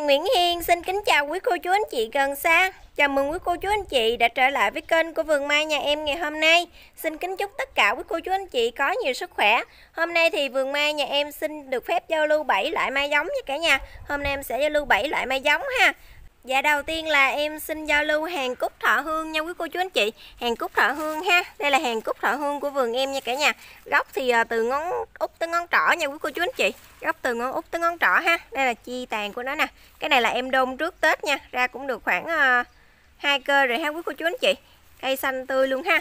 Lan Nguyễn Hiên xin kính chào quý cô chú anh chị gần xa Chào mừng quý cô chú anh chị đã trở lại với kênh của Vườn Mai nhà em ngày hôm nay Xin kính chúc tất cả quý cô chú anh chị có nhiều sức khỏe Hôm nay thì Vườn Mai nhà em xin được phép giao lưu 7 loại mai giống nha cả nhà Hôm nay em sẽ giao lưu 7 loại mai giống ha Dạ đầu tiên là em xin giao lưu hàng cúc thọ hương nha quý cô chú anh chị Hàng cúc thọ hương ha Đây là hàng cúc thọ hương của vườn em nha cả nhà Gốc thì à, từ ngón út tới ngón trỏ nha quý cô chú anh chị Gốc từ ngón út tới ngón trỏ ha Đây là chi tàn của nó nè Cái này là em đôn trước Tết nha Ra cũng được khoảng à, hai uh, cơ rồi ha quý cô chú anh chị Cây xanh tươi luôn ha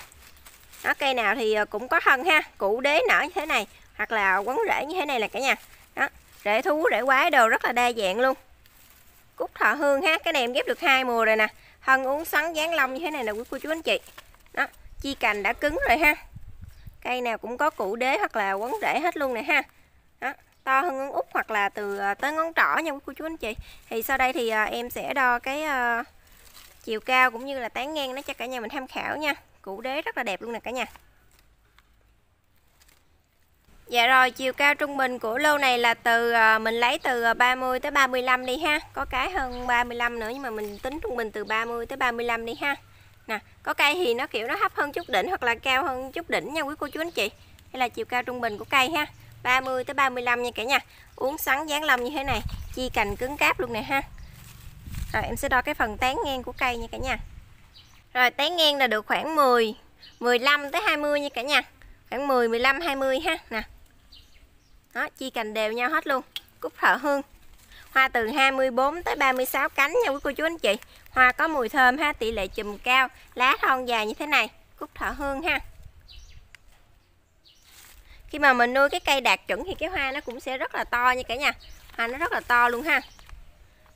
Đó cây nào thì à, cũng có thân ha Cụ đế nở như thế này Hoặc là quấn rễ như thế này là cả nhà Đó Rễ thú, rễ quái đồ rất là đa dạng luôn cúc thọ hương ha cái này em ghép được hai mùa rồi nè thân uống sắn dáng lông như thế này nè quý cô chú anh chị đó chi cành đã cứng rồi ha cây nào cũng có củ đế hoặc là quấn rễ hết luôn nè ha đó to hơn ngón út hoặc là từ ờ, tới ngón trỏ nha quý cô chú anh chị thì sau đây thì ờ, em sẽ đo cái ờ, chiều cao cũng như là tán ngang nó cho cả nhà mình tham khảo nha củ đế rất là đẹp luôn nè cả nhà Dạ rồi, chiều cao trung bình của lô này là từ ờ, mình lấy từ 30 ờ, tới 35 đi ha. Có cái hơn 35 nữa nhưng mà mình tính trung bình từ 30 tới 35 đi ha. Nè, có cây thì nó kiểu nó thấp hơn chút đỉnh hoặc là cao hơn chút đỉnh nha quý cô chú anh chị. Đây là chiều cao trung bình của cây ha. 30 tới 35 nha cả nhà. Uống sắn dáng lông như thế này, chi cành cứng cáp luôn nè ha. Rồi em sẽ đo cái phần tán ngang của cây nha cả nhà. Rồi tán ngang là được khoảng 10 15 tới 20 nha cả nhà. Khoảng 10 15 20 ha. Nè, đó chia cành đều nhau hết luôn cúc thợ hương hoa từ 24 tới 36 cánh nha quý cô chú anh chị hoa có mùi thơm ha tỷ lệ chùm cao lá thon dài như thế này cúc thọ hương ha khi mà mình nuôi cái cây đạt chuẩn thì cái hoa nó cũng sẽ rất là to nha cả nhà hoa nó rất là to luôn ha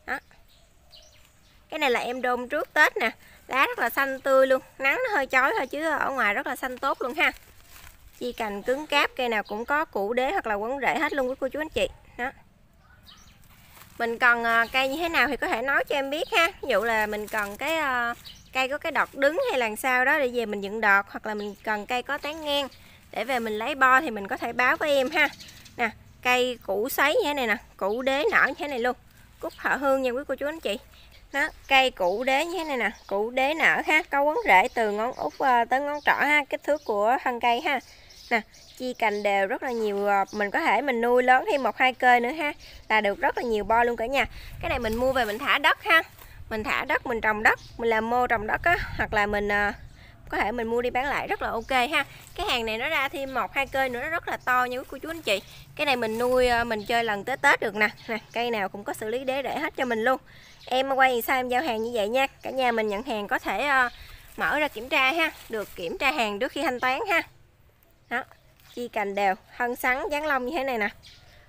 đó. cái này là em đôn trước tết nè lá rất là xanh tươi luôn nắng nó hơi chói thôi chứ ở ngoài rất là xanh tốt luôn ha chi cành cứng cáp cây nào cũng có củ đế hoặc là quấn rễ hết luôn với cô chú anh chị đó mình cần ờ, cây như thế nào thì có thể nói cho em biết ha ví dụ là mình cần cái ờ, cây có cái đọt đứng hay là sao đó để về mình dựng đọt hoặc là mình cần cây có tán ngang để về mình lấy bo thì mình có thể báo với em ha nè cây củ sấy như thế này nè củ đế nở như thế này luôn cúc họ hương nha quý cô chú anh chị đó cây củ đế như thế này nè củ đế nở ha câu quấn rễ từ ngón út ờ, tới ngón trỏ ha kích thước của thân cây ha nè chi cành đều rất là nhiều ờ, mình có thể mình nuôi lớn thêm một hai cây nữa ha là được rất là nhiều bo luôn cả nhà cái này mình mua về mình thả đất ha mình thả đất mình trồng đất mình làm mô trồng đất á hoặc là mình ờ, có thể mình mua đi bán lại rất là ok ha cái hàng này nó ra thêm một hai cây nữa nó rất là to như cô chú anh chị cái này mình nuôi mình chơi lần tới tết được nè nè cây nào cũng có xử lý đế rễ hết cho mình luôn em quay sao em giao hàng như vậy nha cả nhà mình nhận hàng có thể uh, mở ra kiểm tra ha được kiểm tra hàng trước khi thanh toán ha đó chi cành đều thân sắn dáng lông như thế này nè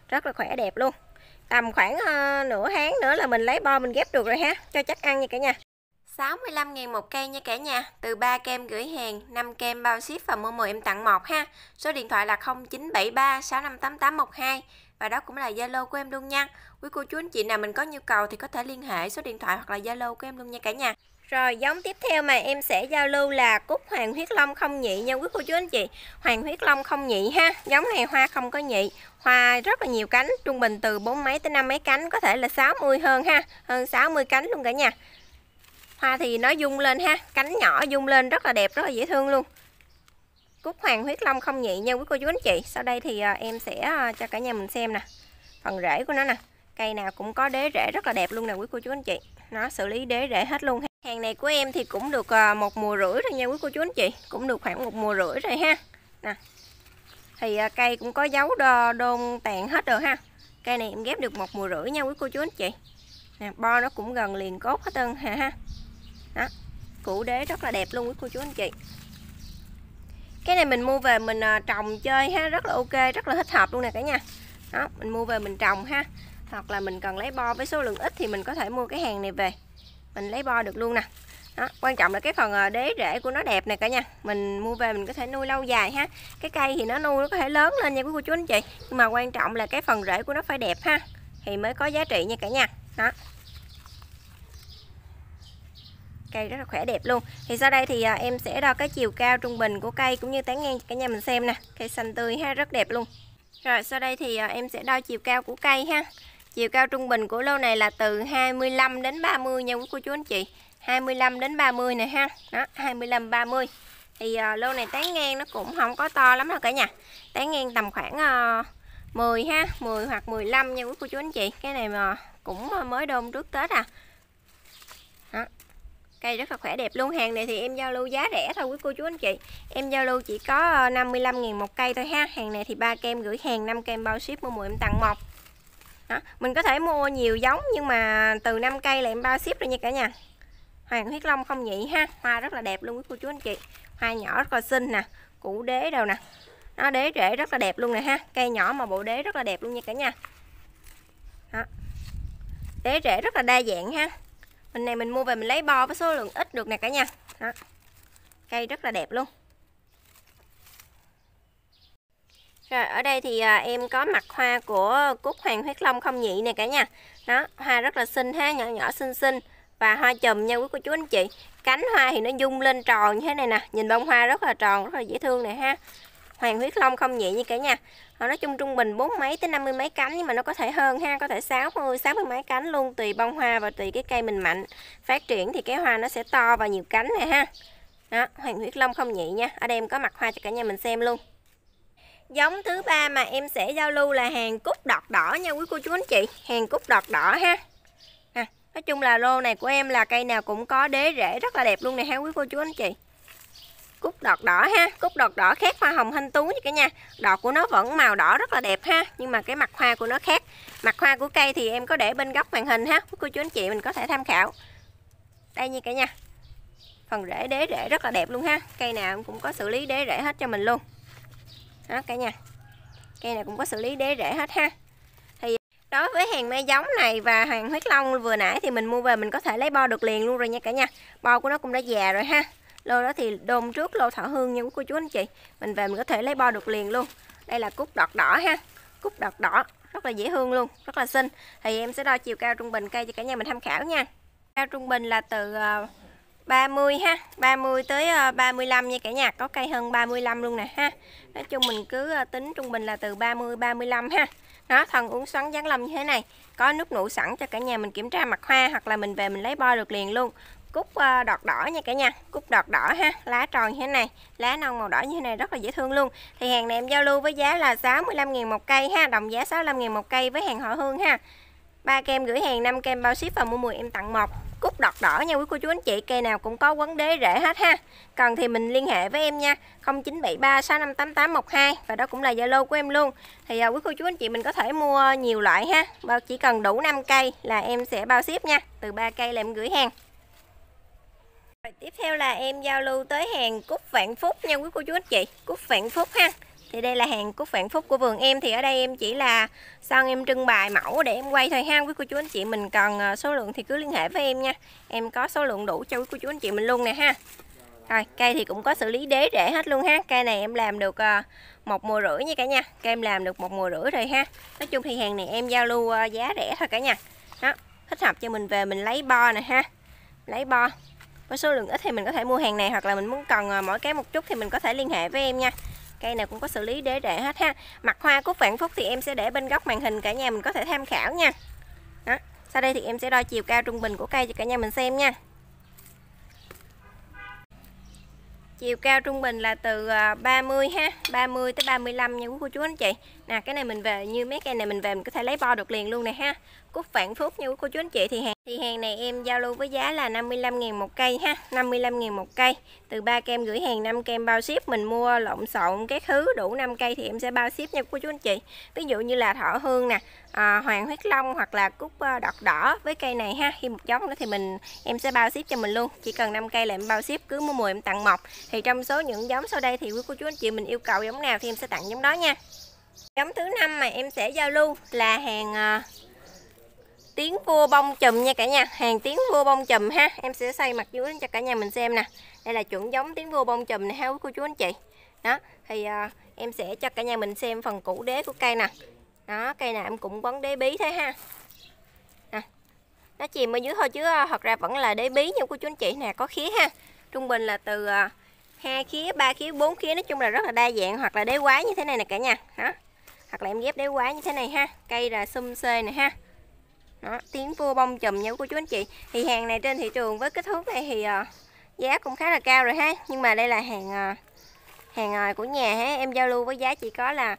rất là khỏe đẹp luôn tầm khoảng uh, nửa tháng nữa là mình lấy bo mình ghép được rồi ha cho chắc ăn nha cả nhà 65 000 một cây nha cả nhà, từ 3 kem gửi hàng, 5 kem bao ship và mua 10 em tặng một ha. Số điện thoại là 0973 658812 và đó cũng là Zalo của em luôn nha. Quý cô chú anh chị nào mình có nhu cầu thì có thể liên hệ số điện thoại hoặc là Zalo của em luôn nha cả nhà. Rồi giống tiếp theo mà em sẽ giao lưu là cúc hoàng huyết long không nhị nha quý cô chú anh chị. Hoàng huyết long không nhị ha, giống này hoa không có nhị, hoa rất là nhiều cánh, trung bình từ bốn mấy tới năm mấy cánh, có thể là 60 hơn ha, hơn 60 cánh luôn cả nhà. Hoa thì nó dung lên ha, cánh nhỏ dung lên rất là đẹp, rất là dễ thương luôn cúc hoàng huyết long không nhị nha quý cô chú anh chị sau đây thì à, em sẽ à, cho cả nhà mình xem nè phần rễ của nó nè cây nào cũng có đế rễ rất là đẹp luôn nè quý cô chú anh chị nó xử lý đế rễ hết luôn hàng này của em thì cũng được à, một mùa rưỡi rồi nha quý cô chú anh chị cũng được khoảng một mùa rưỡi rồi ha nè thì cây cũng có dấu đo, đôn tàn hết rồi ha cây này em ghép được một mùa rưỡi nha quý cô chú anh chị nè bo nó cũng gần liền cốt hết trơn ha ha đó củ đế rất là đẹp luôn quý cô chú anh chị cái này mình mua về mình à, trồng chơi ha rất là ok rất là thích hợp luôn nè cả nhà đó mình mua về mình trồng ha hoặc là mình cần lấy bo với số lượng ít thì mình có thể mua cái hàng này về mình lấy bo được luôn nè đó, quan trọng là cái phần à, đế rễ của nó đẹp nè cả nhà mình mua về mình có thể nuôi lâu dài ha cái cây thì nó nuôi nó có thể lớn lên nha quý cô chú anh chị nhưng mà quan trọng là cái phần rễ của nó phải đẹp ha thì mới có giá trị nha cả nhà đó cây rất là khỏe đẹp luôn thì sau đây thì à, em sẽ đo cái chiều cao trung bình của cây cũng như tán ngang cho cả nhà mình xem nè cây xanh tươi ha rất đẹp luôn rồi sau đây thì à, em sẽ đo chiều cao của cây ha chiều cao trung bình của lô này là từ 25 đến 30 nha quý cô chú anh chị 25 đến 30 này ha đó 25 30 thì à, lô này tán ngang nó cũng không có to lắm đâu cả nhà tán ngang tầm khoảng à, 10 ha 10 hoặc 15 nha quý cô chú anh chị cái này mà cũng à, mới đôn trước Tết à cây rất là khỏe đẹp luôn hàng này thì em giao lưu giá rẻ thôi quý cô chú anh chị em giao lưu chỉ có 55.000 ờ, một cây thôi ha hàng này thì ba kem gửi hàng 5 kem bao ship mua 10 em tặng một đó. mình có thể mua nhiều giống nhưng mà từ 5 cây là em bao ship rồi nha cả nhà hoàng huyết long không nhị ha hoa rất là đẹp luôn quý cô chú anh chị hoa nhỏ rất là xinh nè củ đế đâu nè nó đế rễ rất là đẹp luôn nè ha cây nhỏ mà bộ đế rất là đẹp luôn nha cả nhà đó. đế rễ rất là đa dạng ha mình này mình mua về mình lấy bo với số lượng ít được nè cả nhà đó. cây rất là đẹp luôn Rồi ở đây thì à, em có mặt hoa của cúc hoàng huyết long không nhị nè cả nhà. Đó, hoa rất là xinh ha, nhỏ nhỏ xinh xinh và hoa chùm nha quý cô chú anh chị. Cánh hoa thì nó dung lên tròn như thế này nè, nhìn bông hoa rất là tròn, rất là dễ thương nè ha hoàng huyết long không nhẹ như cả nha, à, nói chung trung bình bốn mấy tới 50 mấy cánh nhưng mà nó có thể hơn ha có thể 60 60 mấy cánh luôn tùy bông hoa và tùy cái cây mình mạnh phát triển thì cái hoa nó sẽ to và nhiều cánh này ha đó hoàng huyết long không nhẹ nha ở đây em có mặt hoa cho cả nhà mình xem luôn Giống thứ ba mà em sẽ giao lưu là hàng cúc đọt đỏ nha quý cô chú anh chị Hàng cúc đọt đỏ ha à, Nói chung là lô này của em là cây nào cũng có đế rễ rất là đẹp luôn này ha quý cô chú anh chị cúc đọt đỏ ha cúc đọt đỏ khác hoa hồng hanh tú nha cả nha, đọt của nó vẫn màu đỏ rất là đẹp ha nhưng mà cái mặt hoa của nó khác mặt hoa của cây thì em có để bên góc màn hình ha quý cô chú anh chị mình có thể tham khảo đây nha cả nha, phần rễ đế rễ rất là đẹp luôn ha cây nào cũng có xử lý đế rễ hết cho mình luôn đó cả nha, cây này cũng có xử lý đế rễ hết ha thì đối với hàng mai giống này và hàng huyết long vừa nãy thì mình mua về mình có thể lấy bo được liền luôn rồi nha cả nha, bo của nó cũng đã già rồi ha lô đó thì đôn trước lô thọ hương nha quý cô chú anh chị mình về mình có thể lấy bo được liền luôn đây là cúc đọt đỏ ha cúc đọt đỏ rất là dễ hương luôn rất là xinh thì em sẽ đo chiều cao trung bình cây cho cả nhà mình tham khảo nha cao trung bình là từ 30 ờ, ha 30 tới 35 ờ, nha cả nhà có cây hơn 35 luôn nè ha Nói chung mình cứ ờ, tính trung bình là từ 30 35 ha nó thân uống xoắn dáng lông như thế này có nước nụ sẵn cho cả nhà mình kiểm tra mặt hoa hoặc là mình về mình lấy bo được liền luôn cúc ờ, đọt đỏ nha cả nhà cúc đọt đỏ ha lá tròn như thế này lá non màu đỏ như thế này rất là dễ thương luôn thì hàng này em giao lưu với giá là 65.000 một cây ha đồng giá 65.000 một cây với hàng họ hương ha ba kem gửi hàng 5 kem bao ship và mua 10 em tặng một cúc đọt đỏ nha quý cô chú anh chị cây nào cũng có quấn đế rễ hết ha cần thì mình liên hệ với em nha 0973 658812 và đó cũng là zalo của em luôn thì ờ, quý cô chú anh chị mình có thể mua nhiều loại ha chỉ cần đủ 5 cây là em sẽ bao ship nha từ 3 cây là em gửi hàng rồi, tiếp theo là em giao lưu tới hàng cúc vạn phúc nha quý cô chú anh chị cúc vạn phúc ha thì đây là hàng cúc vạn phúc của vườn em thì ở đây em chỉ là son em trưng bày mẫu để em quay thôi ha quý cô chú anh chị mình cần ờ, số lượng thì cứ liên hệ với em nha em có số lượng đủ cho quý cô chú anh chị mình luôn nè ha rồi cây thì cũng có xử lý đế rễ hết luôn ha cây này em làm được ờ, một mùa rưỡi nha cả nha cây em làm được một mùa rưỡi rồi ha nói chung thì hàng này em giao lưu ờ, giá rẻ thôi cả nha đó thích hợp cho mình về mình lấy bo nè ha lấy bo với số lượng ít thì mình có thể mua hàng này hoặc là mình muốn cần à, mỗi cái một chút thì mình có thể liên hệ với em nha cây nào cũng có xử lý đế rễ hết ha mặt hoa cúc vạn phúc thì em sẽ để bên góc màn hình cả nhà mình có thể tham khảo nha đó sau đây thì em sẽ đo chiều cao trung bình của cây cho cả nhà mình xem nha chiều cao trung bình là từ 30 à, ha 30 tới 35 nha quý cô chú anh chị nè cái này mình về như mấy cây này mình về mình có thể lấy bo được liền luôn nè ha cúc vạn phúc như cô chú anh chị thì hàng thì hàng này em giao lưu với giá là 55.000 một cây ha 55.000 một cây từ ba kem gửi hàng 5 kem bao ship mình mua lộn xộn các thứ đủ 5 cây thì em sẽ bao ship nha cô chú anh chị ví dụ như là thỏ hương nè à, hoàng huyết long hoặc là cúc ờ, đọt đỏ với cây này ha khi một giống nữa thì mình em sẽ bao ship cho mình luôn chỉ cần 5 cây là em bao ship cứ mua 10 em tặng một thì trong số những giống sau đây thì quý cô chú anh chị mình yêu cầu giống nào thì em sẽ tặng giống đó nha Giống thứ năm mà em sẽ giao lưu là hàng uh, tiếng vua bông chùm nha cả nhà hàng tiếng vua bông chùm ha em sẽ xây mặt dưới cho cả nhà mình xem nè đây là chuẩn giống tiếng vua bông chùm này ha cô chú anh chị đó thì uh, em sẽ cho cả nhà mình xem phần củ đế của cây nè đó cây này em cũng quấn đế bí thế ha nè nó chìm ở dưới thôi chứ ờ, thật ra vẫn là đế bí nha cô chú anh chị nè có khía ha trung bình là từ uh, hai khía ba khía bốn khía nói chung là rất là đa dạng hoặc là đế quái như thế này nè cả nhà đó hoặc là em ghép đế quá như thế này ha cây là sum xê này ha đó, tiếng vua bông chùm nha cô chú anh chị thì hàng này trên thị trường với kích thước này thì uh, giá cũng khá là cao rồi ha nhưng mà đây là hàng uh, hàng uh, của nhà ha em giao lưu với giá chỉ có là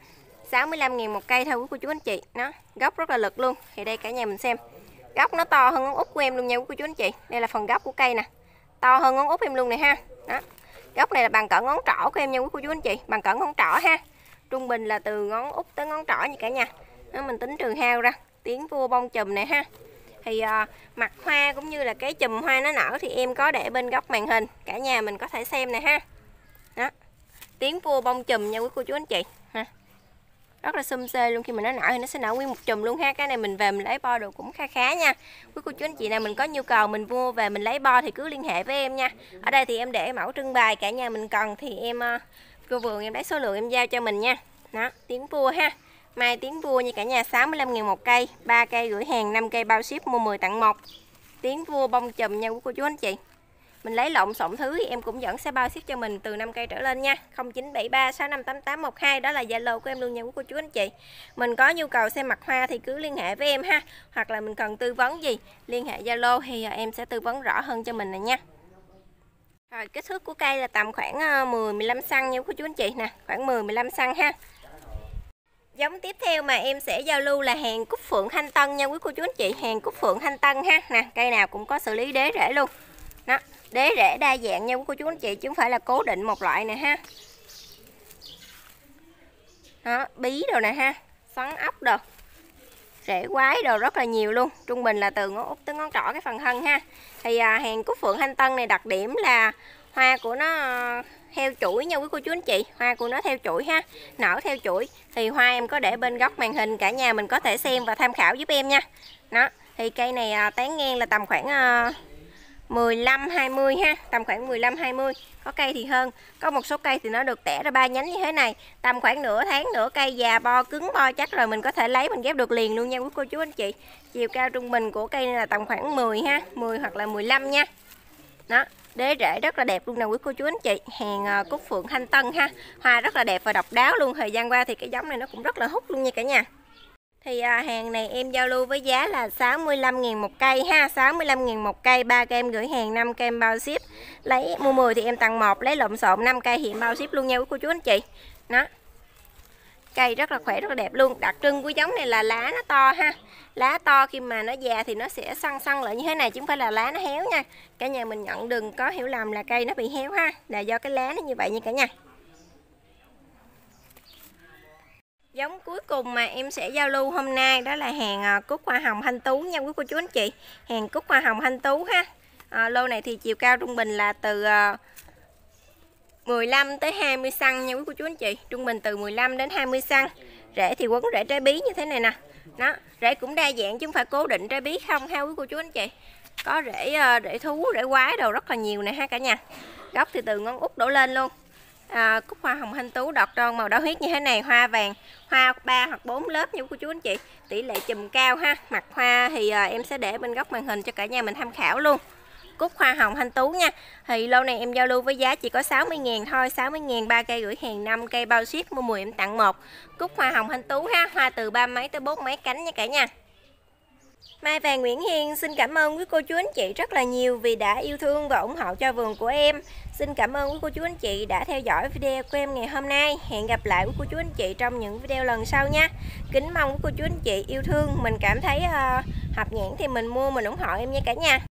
65 000 một cây thôi quý cô chú anh chị nó gốc rất là lực luôn thì đây cả nhà mình xem gốc nó to hơn ngón út của em luôn nha quý cô chú anh chị đây là phần gốc của cây nè to hơn ngón út em luôn này ha đó gốc này là bằng cỡ ngón trỏ của em nha quý cô chú anh chị bằng cỡ ngón trỏ ha trung bình là từ ngón út tới ngón trỏ như cả nhà nếu mình tính trường hao ra tiếng vua bông chùm này ha thì à, mặt hoa cũng như là cái chùm hoa nó nở thì em có để bên góc màn hình cả nhà mình có thể xem này ha đó tiếng vua bông chùm nha quý cô chú anh chị ha rất là xum xê luôn khi mà nó nở thì nó sẽ nở nguyên một chùm luôn ha cái này mình về mình lấy bo đồ cũng khá khá nha quý cô chú anh chị nào mình có nhu cầu mình mua về mình lấy bo thì cứ liên hệ với em nha ở đây thì em để mẫu trưng bày cả nhà mình cần thì em ờ, cô vườn em lấy số lượng em giao cho mình nha đó tiếng vua ha mai tiếng vua như cả nhà 65.000 một cây 3 cây gửi hàng 5 cây bao ship mua 10 tặng 1 tiếng vua bông chùm nha của cô chú anh chị mình lấy lộn sổng thứ em cũng dẫn sẽ bao ship cho mình từ 5 cây trở lên nha 0973 658812 đó là Zalo của em luôn nha của cô chú anh chị mình có nhu cầu xem mặt hoa thì cứ liên hệ với em ha hoặc là mình cần tư vấn gì liên hệ Zalo thì à, em sẽ tư vấn rõ hơn cho mình này nha rồi, kích thước của cây là tầm khoảng 10-15 ờ, cm nha cô chú anh chị nè, khoảng 10-15 cm ha. Giống tiếp theo mà em sẽ giao lưu là hàng cúc phượng Thanh Tân nha quý cô chú anh chị, hàng cúc phượng Thanh Tân ha. Nè, cây nào cũng có xử lý đế rễ luôn. Đó, đế rễ đa dạng nha quý cô chú anh chị chứ không phải là cố định một loại nè ha. Đó, bí đồ nè ha, xoắn ốc đồ rễ quái đồ rất là nhiều luôn trung bình là từ ngón út tới ngón trỏ cái phần thân ha thì à, hàng cúc phượng thanh tân này đặc điểm là hoa của nó ờ, theo chuỗi nha quý cô chú anh chị hoa của nó theo chuỗi ha nở theo chuỗi thì hoa em có để bên góc màn hình cả nhà mình có thể xem và tham khảo giúp em nha đó thì cây này à, tán ngang là tầm khoảng à, 15 20 ha, tầm khoảng 15 20. Có cây thì hơn, có một số cây thì nó được tẻ ra ba nhánh như thế này, tầm khoảng nửa tháng nữa cây già bo cứng bo chắc rồi mình có thể lấy mình ghép được liền luôn nha quý cô chú anh chị. Chiều cao trung bình của cây này là tầm khoảng 10 ha, 10 hoặc là 15 nha. Đó, đế rễ rất là đẹp luôn nè quý cô chú anh chị hàng ờ, cúc phượng thanh tân ha hoa rất là đẹp và độc đáo luôn thời gian qua thì cái giống này nó cũng rất là hút luôn nha cả nhà thì à, hàng này em giao lưu với giá là 65.000 một cây ha, 65.000 một cây, 3 cây em gửi hàng, 5 cây bao ship. Lấy mua 10 thì em tặng một lấy lộn xộn 5 cây hiện bao ship luôn nha quý cô chú anh chị. Đó. Cây rất là khỏe, rất là đẹp luôn. Đặc trưng của giống này là lá nó to ha. Lá to khi mà nó già thì nó sẽ săn săn lại như thế này chứ không phải là lá nó héo nha. Cả nhà mình nhận đừng có hiểu lầm là cây nó bị héo ha, là do cái lá nó như vậy nha cả nhà. Giống cuối cùng mà em sẽ giao lưu hôm nay đó là hàng à, cúc hoa hồng thanh tú nha quý cô chú anh chị. Hàng cúc hoa hồng thanh tú ha. À, lô này thì chiều cao trung bình là từ 15 à, tới 20 xăng nha quý cô chú anh chị. Trung bình từ 15 đến 20 xăng. Rễ thì quấn rễ trái bí như thế này nè. Nó rễ cũng đa dạng chứ không phải cố định trái bí không ha quý cô chú anh chị. Có rễ à, rễ thú, rễ quái đồ rất là nhiều nè ha cả nhà. Gốc thì từ ngón út đổ lên luôn à, cúc hoa hồng thanh tú đọt tròn màu đỏ huyết như thế này hoa vàng hoa 3 hoặc 4 lớp như cô chú anh chị tỷ lệ chùm cao ha mặt hoa thì à, em sẽ để bên góc màn hình cho cả nhà mình tham khảo luôn cúc hoa hồng thanh tú nha thì lâu này em giao lưu với giá chỉ có 60 ngàn thôi 60 ngàn ba cây gửi hàng 5 cây bao ship mua 10 em tặng một cúc hoa hồng thanh tú ha hoa từ ba mấy tới bốn mấy cánh nha cả nhà Mai và Nguyễn hiên xin cảm ơn quý cô chú anh chị rất là nhiều vì đã yêu thương và ủng hộ cho vườn của em. Xin cảm ơn quý cô chú anh chị đã theo dõi video của em ngày hôm nay. Hẹn gặp lại quý cô chú anh chị trong những video lần sau nha. Kính mong quý cô chú anh chị yêu thương. Mình cảm thấy uh, hợp nhãn thì mình mua mình ủng hộ em nha cả nhà.